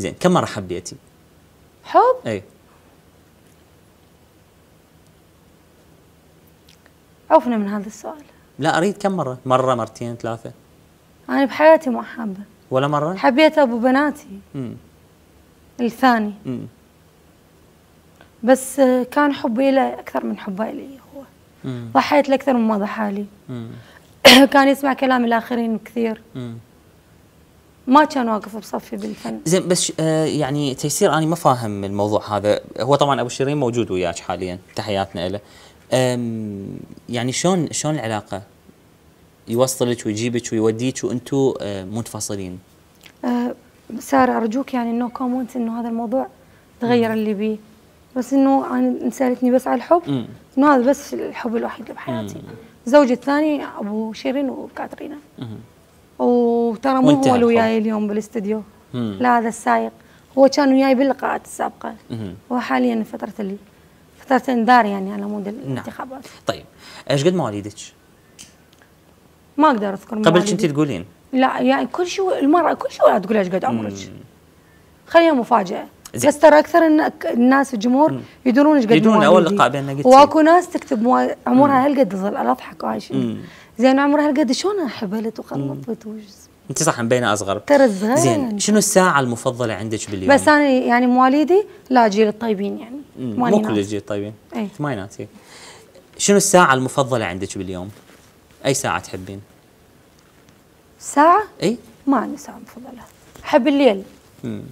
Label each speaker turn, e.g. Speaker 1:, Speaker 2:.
Speaker 1: زين كم مره حبيتي؟ حب؟ اي
Speaker 2: عوفنا من هذا السؤال
Speaker 1: لا اريد كم مره؟ مره مرتين ثلاثه
Speaker 2: انا بحياتي ما حابه ولا مره؟ حبيت ابو بناتي امم الثاني امم بس آه، كان حبي له اكثر من حبه لي هو مم. ضحيت له اكثر مما ضحى لي كان يسمع كلام الاخرين كثير مم. ما كان واقف بصفي بالفن زين بس
Speaker 1: آه يعني تيسير انا ما فاهم الموضوع هذا هو طبعا ابو شيرين موجود وياك حاليا تحياتنا له يعني شلون شلون العلاقه يوصلك ويجيبك ويوديك وانتم آه منفصلين
Speaker 2: آه ساره ارجوك يعني انه كومنت انه هذا الموضوع تغير اللي بيه بس انه انا سالتني بس على الحب انه هذا بس الحب الوحيد اللي بحياتي زوجي الثاني ابو شيرين وكاترينا مم. ترى مو هو اللي وياي اليوم بالاستديو لا هذا السايق هو كان وياي باللقاءات السابقه هو حاليا فتره ال... فتره انذار يعني على مود نعم. الانتخابات نعم.
Speaker 1: طيب ايش قد مواليدك؟
Speaker 2: ما اقدر اذكر قبل كنتي تقولين لا يعني كل شيء المرأة كل شيء تقول ايش قد عمرك خليها مفاجأة زي. بس ترى أكثر الناس الجمهور يدرون ايش قد يدرون أول لقاء بيننا قلت واكو ناس تكتب عمرها هالقد ظل أضحك وعايشين زين عمرها هالقد شلون حبلت وخلطت وش
Speaker 1: انت صح مبينه اصغر ترى صغير زين شنو الساعه المفضله عندك باليوم؟ بس
Speaker 2: انا يعني مواليدي لا جيل الطيبين يعني مو كل
Speaker 1: الجيل الطيبين اي ثمانينات شنو الساعه المفضله عندك باليوم؟ اي ساعه تحبين؟ ساعه؟ اي
Speaker 2: ما عندي ساعه مفضله احب الليل
Speaker 1: امم